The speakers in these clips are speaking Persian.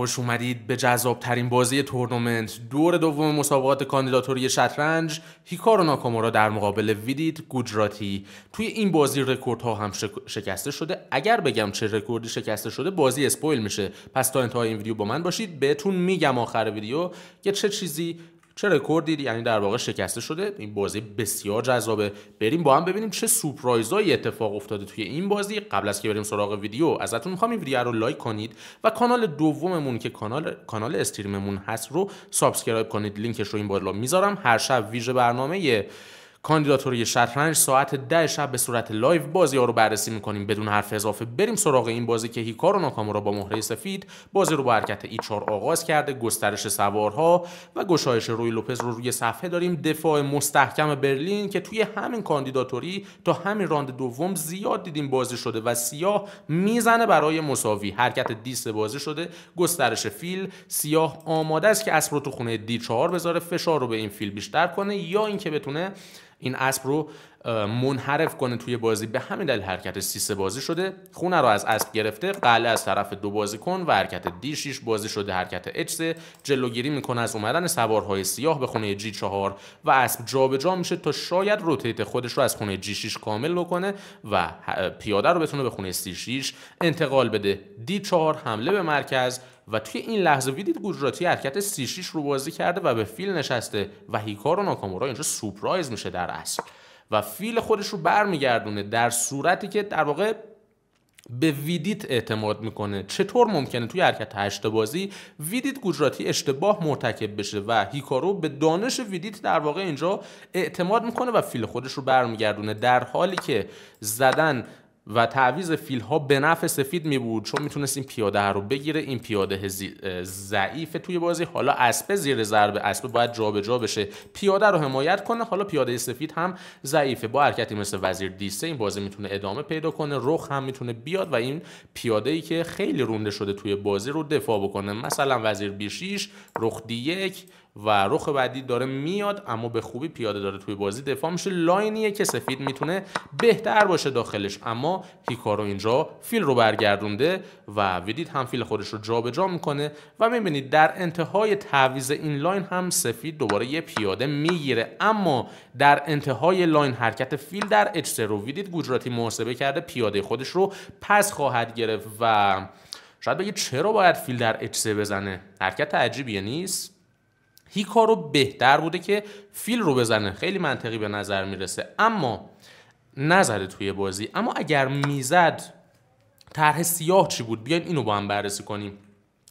خوش اومدید به جذاب ترین بازی تورنمنت دور دوم مسابقات کاندیداتوری شطرنج هیکارو ناکامورا در مقابل ویدید گوجراتی توی این بازی رکورد ها هم شکسته شده اگر بگم چه رکوردی شکسته شده بازی اسپویل میشه پس تا انتهای این ویدیو با من باشید بهتون میگم آخر ویدیو که چه چیزی چه رکوردی، یعنی در واقع شکسته شده این بازی بسیار جذابه بریم با هم ببینیم چه سورپرایزایی اتفاق افتاده توی این بازی قبل از که بریم سراغ ویدیو ازتون میخوام این ویدیو رو لایک کنید و کانال دوممون که کانال کانال استریممون هست رو سابسکرایب کنید لینکش رو این بالا میذارم هر شب ویژه برنامه کاندیداتوری شطرنج ساعت ده شب به صورت لایو بازی ها رو بررسی میکنیم بدون حرف اضافه بریم سراغ این بازی که هیکارو ناکامورا با مهره سفید بازی رو با حرکت ای چار آغاز کرده گسترش سوارها و گشایش روی لوپز رو روی صفحه داریم دفاع مستحکم برلین که توی همین کاندیداتوری تا همین راند دوم زیاد دیدیم بازی شده و سیاه میزنه برای مساوی حرکت دیس بازی شده گسترش فیل سیاه آماده است که اسب رو تو خونه دی چهار بذاره فشار رو به این فیل بیشتر کنه یا اینکه بتونه این اسب رو منحرف کنه توی بازی به همین دلیل حرکت س0سه بازی شده خونه رو از اسب گرفته قلعه از طرف دو بازی کن و حرکت دی بازی شده حرکت اچ سه جلوگیری میکنه از اومدن سوارهای سیاه به خونه جی 4 و اسب جابجا میشه تا شاید روتیت خودش رو از خونه جی 6 کامل بکنه و پیاده رو بتونه به خونه سی 6 انتقال بده دی 4 حمله به مرکز و توی این لحظه ویدید گوجراتی حرکت 6 رو بازی کرده و به فیل نشسته و هیکارو ناکامورا اینجا سورپرایز میشه در اصل و فیل خودش رو برمیگردونه در صورتی که در واقع به ویدیت اعتماد میکنه چطور ممکنه توی حرکت هشت بازی ویدیت گوجراتی اشتباه مرتکب بشه و هیکارو به دانش ویدیت در واقع اینجا اعتماد میکنه و فیل خودش رو برمیگردونه در حالی که زدن و تعویز فیل ها به نفع سفید می بود چون میتونست این پیاده رو بگیره این پیاده ضعیف توی بازی حالا اسبه زیر ضربه اسبه باید جابجا جا بشه پیاده رو حمایت کنه حالا پیاده سفید هم ضعیفه با حرکتی مثل وزیر دیسه این بازی میتونه ادامه پیدا کنه رخ هم میتونه بیاد و این پیاده ای که خیلی رونده شده توی بازی رو دفاع بکنه مثلا وزیر بیشیش رخ دی یک و رخ بعدی داره میاد اما به خوبی پیاده داره توی بازی دفاع میشه لاینیه که سفید میتونه بهتر باشه داخلش اما هیکارو اینجا فیل رو برگردونده و ویدید هم فیل خودش رو جابجا جا میکنه و میبینید در انتهای تعویض این لاین هم سفید دوباره یه پیاده میگیره اما در انتهای لاین حرکت فیل در اچ رو ویدید گوجراتی محاسبه کرده پیاده خودش رو پس خواهد گرفت و شاید بگید چرا باید فیل در اچ بزنه حرکت عجیبیه نیست هیکارو بهتر بوده که فیل رو بزنه خیلی منطقی به نظر میرسه اما نزده توی بازی اما اگر میزد طرح سیاه چی بود بیاین اینو با هم بررسی کنیم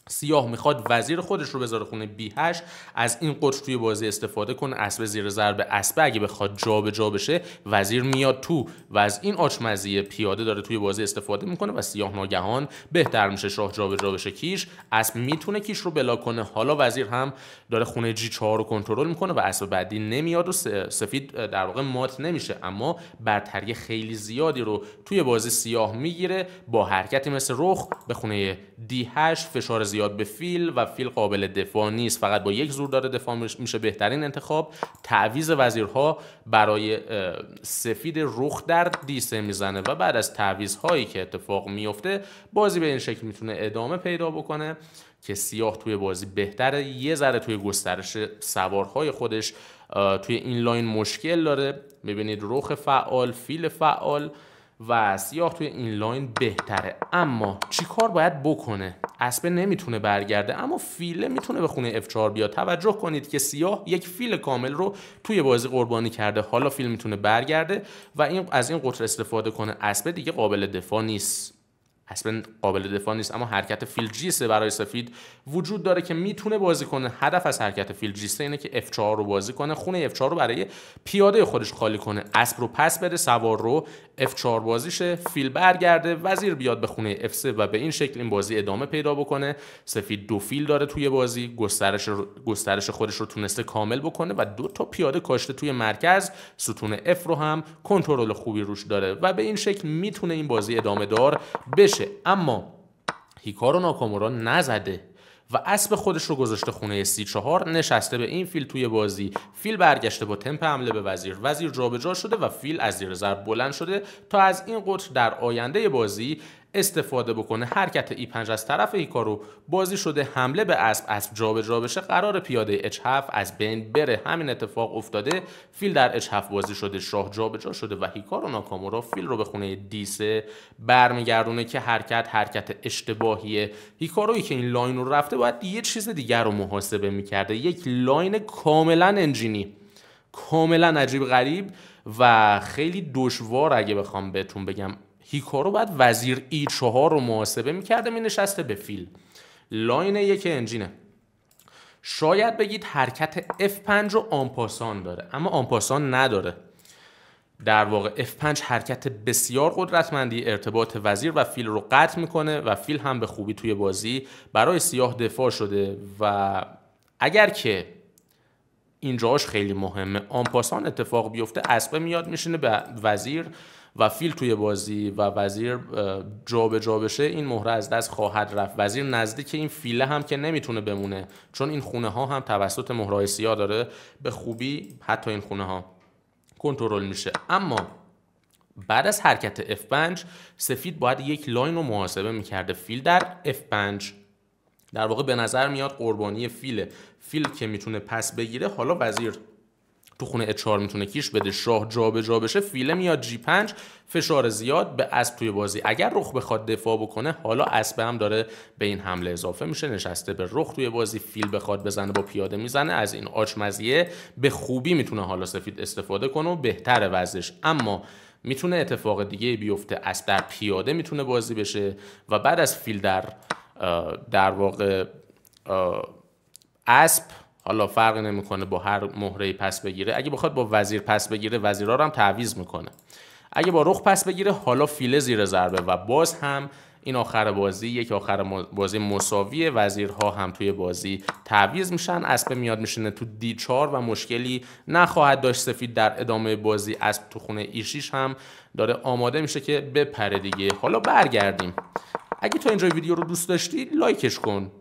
سیاه میخواد وزیر خودش رو بذاره خونه بی هش از این قطر توی بازی استفاده کنه اسب زیر ضرب اسب اگه بخواد جابجا جا بشه وزیر میاد تو و از این آچمزی پیاده داره توی بازی استفاده میکنه و سیاه ناگهان بهتر میشه شاه جابجا جا بشه کیش اسب میتونه کیش رو بلا کنه حالا وزیر هم داره خونه جی 4 رو کنترل میکنه و اسب بعدی نمیاد و سفید در واقع مات نمیشه اما برتری خیلی زیادی رو توی بازی سیاه میگیره با حرکتی مثل رخ به خونه دی 8 فشار زیاد یاد به فیل و فیل قابل دفاع نیست فقط با یک زور داره دفاع میشه بهترین انتخاب تعویز وزیرها برای سفید رخ در دیسه میزنه و بعد از تعویز هایی که اتفاق میفته بازی به این شکل میتونه ادامه پیدا بکنه که سیاه توی بازی بهتره یه ذره توی گسترش سوارهای خودش توی این لاین مشکل داره میبینید رخ فعال فیل فعال و سیاه توی این لاین بهتره اما چیکار باید بکنه اسبه نمیتونه برگرده اما فیله میتونه به خونه F4 بیاد توجه کنید که سیاه یک فیل کامل رو توی بازی قربانی کرده حالا فیل میتونه برگرده و این از این قطر استفاده کنه اسب دیگه قابل دفاع نیست حسبن قابل دفاع نیست اما حرکت فیلجیسه برای سفید وجود داره که میتونه بازی کنه هدف از حرکت فیلجیسه اینه که F4 رو بازی کنه خونه F4 رو برای پیاده خودش خالی کنه اسب رو پس بده سوار رو F4 بازیشه فیل برگرده وزیر بیاد به خونه F3 و به این شکل این بازی ادامه پیدا بکنه سفید دو فیل داره توی بازی گسترش گسترش خودش رو تونسته کامل بکنه و دو تا پیاده کاشته توی مرکز ستون F رو هم کنترل خوبی روش داره و به این شکل میتونه این بازی ادامه دار بشه اما هیکارو ناکامورا نزده و اسب خودش رو گذاشته خونه سی چهار نشسته به این فیل توی بازی فیل برگشته با تمپ حمله به وزیر وزیر جابجا شده و فیل از زیر ضرب بلند شده تا از این قطر در آینده بازی استفاده بکنه حرکت ای 5 از طرف هیکارو بازی شده حمله به اسب اسب جابجا بشه قرار پیاده اچ 7 از بین بره همین اتفاق افتاده فیل در اچ 7 بازی شده شاه جابجا شده و هیکارو ناکامورا فیل رو به خونه دی 3 برمیگردونه که حرکت حرکت اشتباهیه هیکارویی که این لاین رو رفته باید یه چیز دیگر رو محاسبه میکرده یک لاین کاملا انجینی کاملا عجیب غریب و خیلی دشوار اگه بخوام بهتون بگم هیکارو بعد وزیر ای چهار رو محاسبه میکرده نشسته به فیل لاین یک انجینه شاید بگید حرکت F5 رو آمپاسان داره اما آمپاسان نداره در واقع F5 حرکت بسیار قدرتمندی ارتباط وزیر و فیل رو قطع میکنه و فیل هم به خوبی توی بازی برای سیاه دفاع شده و اگر که اینجاش خیلی مهمه آنپاسان اتفاق بیفته اسبه میاد میشینه به وزیر و فیل توی بازی و وزیر جابجا جا بشه این مهره از دست خواهد رفت وزیر نزدیک این فیله هم که نمیتونه بمونه چون این خونه ها هم توسط مهره سیاه داره به خوبی حتی این خونه ها کنترل میشه اما بعد از حرکت F5 سفید باید یک لاین رو محاسبه میکرده فیل در F5 در واقع به نظر میاد قربانی فیل فیل که میتونه پس بگیره حالا وزیر تو خونه اچار میتونه کیش بده شاه جابجا جا بشه فیله میاد جی 5 فشار زیاد به اسب توی بازی اگر رخ بخواد دفاع بکنه حالا اسب هم داره به این حمله اضافه میشه نشسته به رخ توی بازی فیل بخواد بزنه با پیاده میزنه از این آچمزیه به خوبی میتونه حالا سفید استفاده کنه و بهتر وزش اما میتونه اتفاق دیگه بیفته اسب در پیاده میتونه بازی بشه و بعد از فیل در در واقع اسب حالا فرق نمیکنه با هر مهره پس بگیره اگه بخواد با وزیر پس بگیره وزیرا رو هم تعویض میکنه اگه با رخ پس بگیره حالا فیله زیر ضربه و باز هم این آخر بازی یک آخر بازی مساوی وزیرها هم توی بازی تعویض میشن اسب میاد میشینه تو دی 4 و مشکلی نخواهد داشت سفید در ادامه بازی اسب تو خونه ایشیش هم داره آماده میشه که بپره دیگه حالا برگردیم اگه تا اینجا ویدیو رو دوست داشتی لایکش کن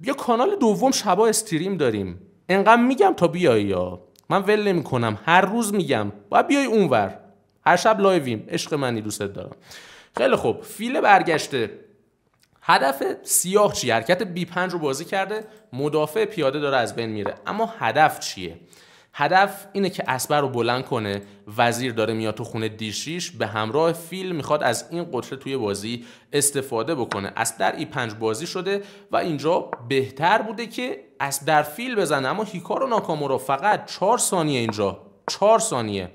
بیا کانال دوم شبا استریم داریم انقدر میگم تا بیای یا من ول نمیکنم هر روز میگم باید بیای اونور هر شب لایویم عشق منی دوستت دارم خیلی خوب فیل برگشته هدف سیاه چی؟ حرکت بی پنج رو بازی کرده مدافع پیاده داره از بین میره اما هدف چیه هدف اینه که اسبر رو بلند کنه وزیر داره میاد تو خونه دیشیش به همراه فیل میخواد از این قطره توی بازی استفاده بکنه اسب در ای پنج بازی شده و اینجا بهتر بوده که اسب در فیل بزنه اما هیکارو رو فقط چهار ثانیه اینجا چهار ثانیه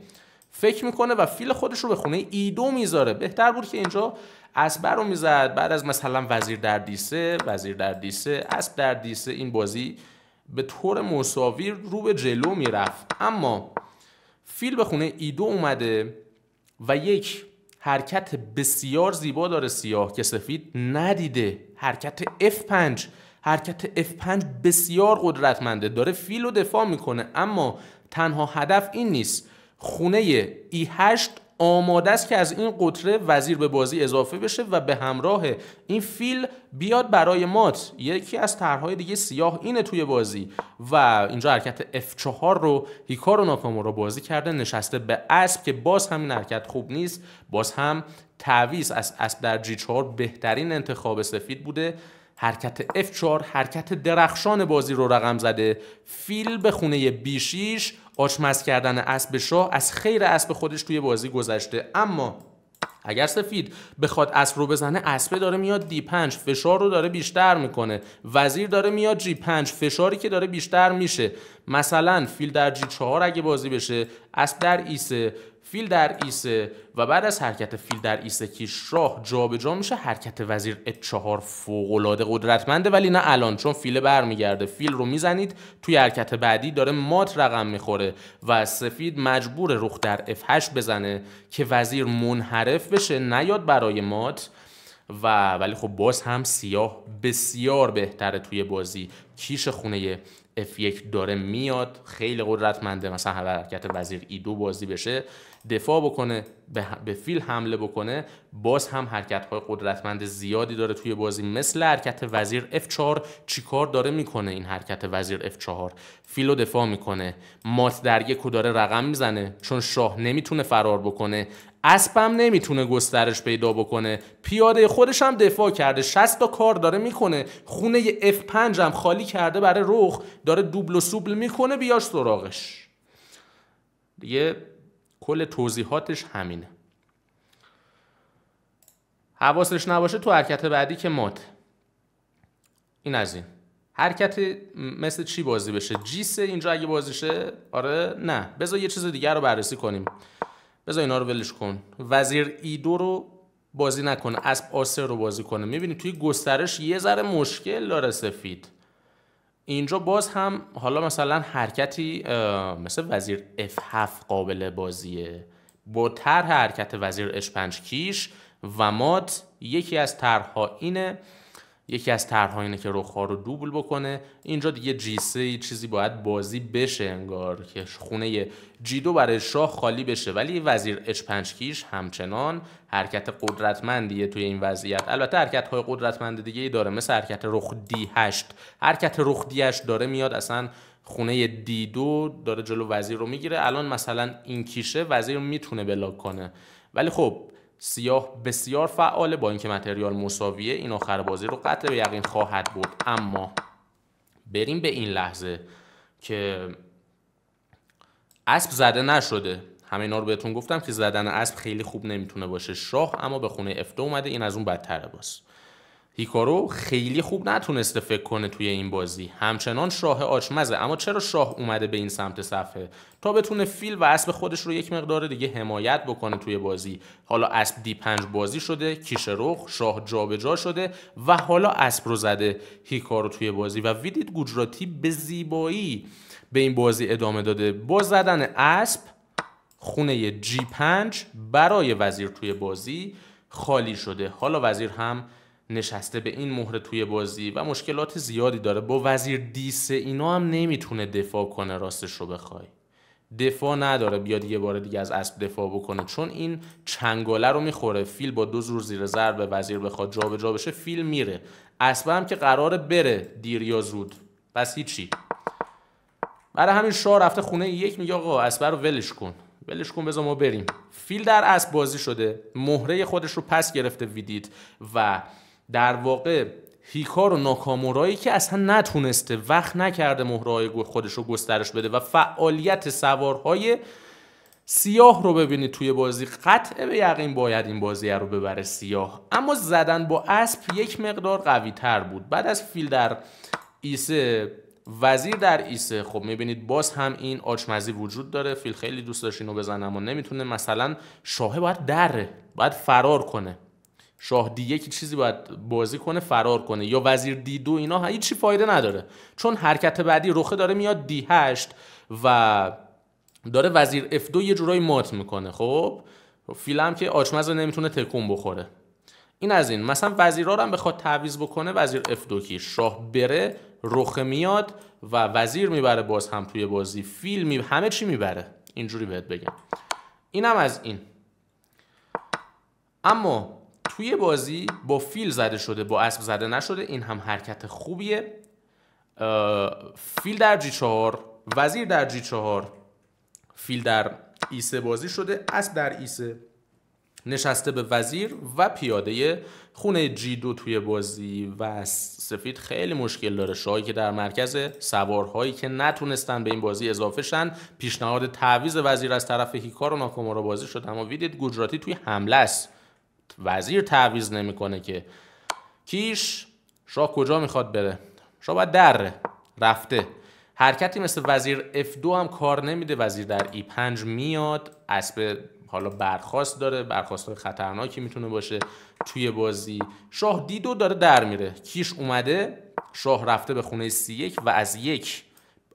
فکر میکنه و فیل خودش رو به خونه ایدو میذاره بهتر بود که اینجا اسبر رو میزد بعد از مثلا وزیر در دیسه وزیر در دیسه اسب در دیسه این بازی به طور مساوی رو به جلو میرفت اما فیل به خونه ایدو اومده و یک حرکت بسیار زیبا داره سیاه که سفید ندیده حرکت F5 حرکت F5 بسیار قدرتمنده داره فیل رو دفاع میکنه اما تنها هدف این نیست خونه ای 8 آماده است که از این قطره وزیر به بازی اضافه بشه و به همراه این فیل بیاد برای مات یکی از طرحهای دیگه سیاه اینه توی بازی و اینجا حرکت F4 رو هیکارو ناکامورا بازی کرده نشسته به اسب که باز همین این حرکت خوب نیست باز هم تعویز از اسب در G4 بهترین انتخاب سفید بوده حرکت F4 حرکت درخشان بازی رو رقم زده فیل به خونه B6 آچمز کردن اسب شاه از خیر اسب خودش توی بازی گذشته اما اگر سفید بخواد اسب رو بزنه اسب داره میاد دی 5 فشار رو داره بیشتر میکنه وزیر داره میاد g 5 فشاری که داره بیشتر میشه مثلا فیل در g 4 اگه بازی بشه اسب در ایسه. E فیل در ایسه و بعد از حرکت فیل در ایسه که شاه جابجا میشه حرکت وزیر چهار فوق العاده قدرتمنده ولی نه الان چون فیل برمیگرده فیل رو میزنید توی حرکت بعدی داره مات رقم میخوره و سفید مجبور رخ در اف 8 بزنه که وزیر منحرف بشه نیاد برای مات و ولی خب باز هم سیاه بسیار بهتره توی بازی کیش خونه F1 داره میاد خیلی قدرتمنده مثلا حرکت وزیر E2 بازی بشه دفاع بکنه به فیل حمله بکنه باز هم حرکت های قدرتمند زیادی داره توی بازی مثل حرکت وزیر F4 چیکار داره میکنه این حرکت وزیر F4 فیل رو دفاع میکنه مات در یک داره رقم میزنه چون شاه نمیتونه فرار بکنه اسبم نمیتونه گسترش پیدا بکنه پیاده خودش هم دفاع کرده 60 تا کار داره میکنه خونه F5 هم خالی کرده برای رخ داره دوبل و سوبل میکنه بیاش سراغش دیگه کل توضیحاتش همینه حواسش نباشه تو حرکت بعدی که مات این از این حرکت مثل چی بازی بشه جیسه اینجا اگه بازیشه آره نه بذار یه چیز دیگر رو بررسی کنیم بذار اینا رو ولش کن وزیر دو رو بازی نکنه اسب آسر رو بازی کنه میبینی توی گسترش یه ذره مشکل داره سفید اینجا باز هم حالا مثلا حرکتی مثل وزیر F7 قابل بازیه با طرح حرکت وزیر H5 کیش و مات یکی از طرحها اینه یکی از طرحها اینه که رخها رو دوبل بکنه اینجا دیگه جی سه چیزی باید بازی بشه انگار که خونه جی دو برای شاه خالی بشه ولی وزیر اچ 5 کیش همچنان حرکت قدرتمندیه توی این وضعیت البته حرکت های قدرتمند دیگه ای داره مثل حرکت رخ دی 8 حرکت رخ دی 8 داره میاد اصلا خونه دی دو داره جلو وزیر رو میگیره الان مثلا این کیشه وزیر میتونه بلاک کنه ولی خب سیاه بسیار فعاله با اینکه متریال مساویه این آخر بازی رو قطع به یقین خواهد برد اما بریم به این لحظه که اسب زده نشده همه اینا رو بهتون گفتم که زدن اسب خیلی خوب نمیتونه باشه شاه اما به خونه افته اومده این از اون بدتره باشه هیکارو خیلی خوب نتونسته فکر کنه توی این بازی همچنان شاه آچمزه اما چرا شاه اومده به این سمت صفحه تا بتونه فیل و اسب خودش رو یک مقدار دیگه حمایت بکنه توی بازی حالا اسب دی 5 بازی شده رخ شاه جابجا شده و حالا اسب رو زده هیکارو توی بازی و ویدید گوجراتی به زیبایی به این بازی ادامه داده با زدن اسب خونه جی 5 برای وزیر توی بازی خالی شده حالا وزیر هم نشسته به این مهره توی بازی و مشکلات زیادی داره با وزیر دیسه اینا هم نمیتونه دفاع کنه راستش رو بخوای دفاع نداره بیاد یه بار دیگه از اسب دفاع بکنه چون این چنگاله رو میخوره فیل با دو زور زیر ضرب وزیر بخواد جابجا جا بشه فیل میره اسب هم که قراره بره دیر یا زود پس هیچی برای همین شاه رفته خونه یک میگه آقا اسب رو ولش کن ولش کن بذار ما بریم فیل در اسب بازی شده مهره خودش رو پس گرفته ویدیت و در واقع هیکار و ناکامورایی که اصلا نتونسته وقت نکرده مهرهای خودش رو گسترش بده و فعالیت سوارهای سیاه رو ببینید توی بازی قطع به یقین باید این بازی رو ببره سیاه اما زدن با اسب یک مقدار قوی تر بود بعد از فیل در ایسه وزیر در ایسه خب میبینید باز هم این آچمزی وجود داره فیل خیلی دوست داشت اینو بزنه اما نمیتونه مثلا شاهه باید دره باید فرار کنه شاه دی یکی چیزی باید بازی کنه فرار کنه یا وزیر دی دو اینا هیچی فایده نداره چون حرکت بعدی رخه داره میاد دی هشت و داره وزیر اف دو یه جورایی مات میکنه خب فیلم که آچمز رو نمیتونه تکون بخوره این از این مثلا وزیرا رو هم بخواد تعویض بکنه وزیر اف دو کی شاه بره رخ میاد و وزیر میبره باز هم توی بازی فیلم می... همه چی میبره اینجوری بهت بگم اینم از این اما توی بازی با فیل زده شده با اسب زده نشده این هم حرکت خوبیه فیل در جی چهار وزیر در جی چهار فیل در ایسه بازی شده اسب در ایسه نشسته به وزیر و پیاده خونه جی دو توی بازی و سفید خیلی مشکل داره شاهی که در مرکز سوارهایی که نتونستن به این بازی اضافه شن پیشنهاد تعویز وزیر از طرف هیکار و بازی شد اما ویدید گجراتی توی حمله است وزیر تعویز نمیکنه که کیش شاه کجا میخواد بره شاه باید دره رفته حرکتی مثل وزیر F2 هم کار نمیده وزیر در E5 میاد اسب حالا برخواست داره برخواست خطرناکی میتونه باشه توی بازی شاه دو داره در میره کیش اومده شاه رفته به خونه سی یک و از یک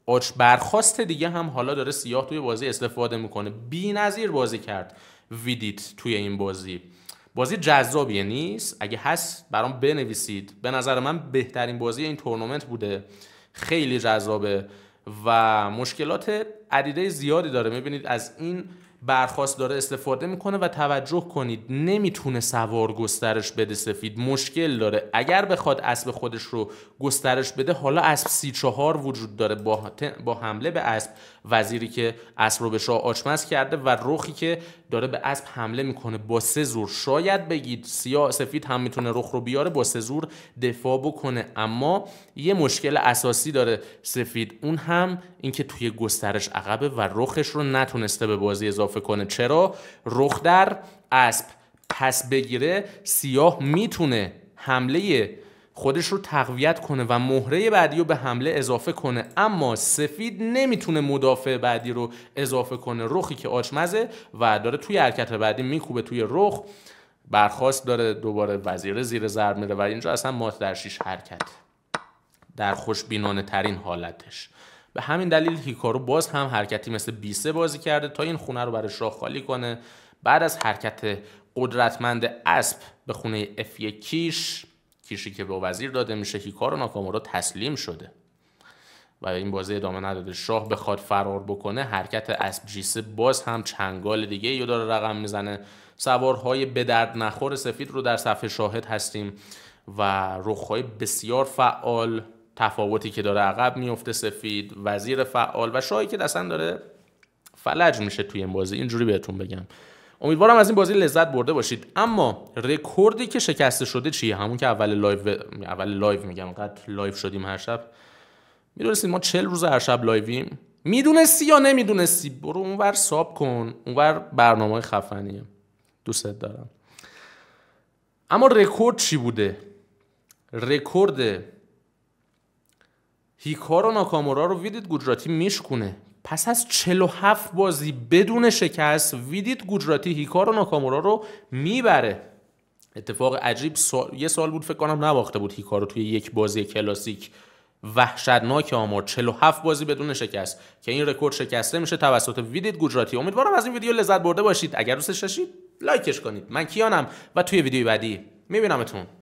آچ برخواست دیگه هم حالا داره سیاه توی بازی استفاده میکنه بی نظیر بازی کرد ویدیت توی این بازی بازی جذابیه نیست یعنی اگه هست برام بنویسید به نظر من بهترین بازی این تورنمنت بوده خیلی جذابه و مشکلات عدیده زیادی داره میبینید از این برخواست داره استفاده میکنه و توجه کنید نمیتونه سوار گسترش بده سفید مشکل داره اگر بخواد اسب خودش رو گسترش بده حالا اسب سی چهار وجود داره با, با حمله به اسب وزیری که اسب رو به شاه آچمز کرده و رخی که داره به اسب حمله میکنه با سه زور شاید بگید سیاه سفید هم میتونه رخ رو بیاره با سه زور دفاع بکنه اما یه مشکل اساسی داره سفید اون هم اینکه توی گسترش عقبه و رخش رو نتونسته به بازی اضافه کنه چرا رخ در اسب پس بگیره سیاه میتونه حمله خودش رو تقویت کنه و مهره بعدی رو به حمله اضافه کنه اما سفید نمیتونه مدافع بعدی رو اضافه کنه رخی که آچمزه و داره توی حرکت بعدی میکوبه توی رخ برخواست داره دوباره وزیر زیر زر میره و اینجا اصلا مات در شیش حرکت در خوشبینانه ترین حالتش به همین دلیل هیکارو باز هم حرکتی مثل بیسه بازی کرده تا این خونه رو برش را خالی کنه بعد از حرکت قدرتمند اسب به خونه f کیش کیشی که به وزیر داده میشه کارو ناکامورا تسلیم شده و این بازی ادامه نداده شاه بخواد فرار بکنه حرکت اسب جیسه باز هم چنگال دیگه یا داره رقم میزنه سوارهای به درد نخور سفید رو در صفحه شاهد هستیم و رخهای بسیار فعال تفاوتی که داره عقب میفته سفید وزیر فعال و شاهی که اصلا داره فلج میشه توی این بازی اینجوری بهتون بگم امیدوارم از این بازی لذت برده باشید اما رکوردی که شکسته شده چیه همون که اول لایو اول لایو میگم انقدر لایو شدیم هر شب میدونستید ما 40 روز هر شب لایویم میدونستی یا نمیدونستی برو اونور ساب کن اونور برنامه های خفنیه دوستت دارم اما رکورد چی بوده رکورد هیکارو ناکامورا رو ویدید گوجراتی میشکونه پس از 47 بازی بدون شکست ویدیت گوجراتی هیکارو ناکامورا رو میبره اتفاق عجیب یه سال بود فکر کنم نباخته بود هیکارو توی یک بازی کلاسیک وحشتناک آمار 47 بازی بدون شکست که این رکورد شکسته میشه توسط ویدیت گوجراتی امیدوارم از این ویدیو لذت برده باشید اگر دوستش داشتید لایکش کنید من کیانم و توی ویدیو بعدی میبینمتون